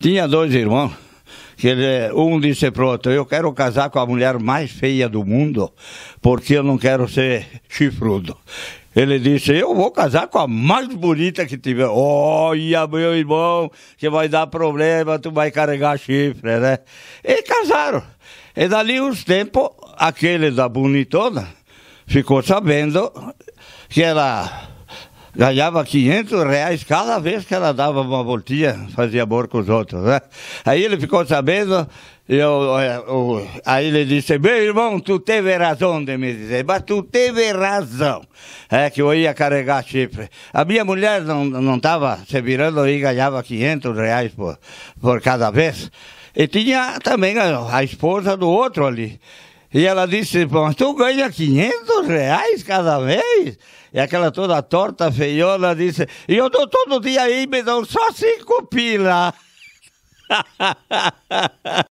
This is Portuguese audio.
Tinha dois irmãos, que ele, é, um disse pro outro, eu quero casar com a mulher mais feia do mundo, porque eu não quero ser chifrudo. Ele disse, eu vou casar com a mais bonita que tiver. Olha, meu irmão, que vai dar problema, tu vai carregar chifre, né? E casaram. E dali uns tempos, aquele da bonitona ficou sabendo que era ganhava 500 reais cada vez que ela dava uma voltinha, fazia amor com os outros, né? Aí ele ficou sabendo, eu, eu, é, aí ele disse, meu irmão, tu teve razão de me dizer, mas tu teve razão, é que eu ia carregar chifre. A minha mulher não estava não se virando e ganhava 500 reais por, por cada vez. E tinha também a, a esposa do outro ali. E ela disse, mas tu ganha 500 reais cada vez". E aquela toda torta, feiona, disse, e eu dou todo dia aí, me dão só cinco pila.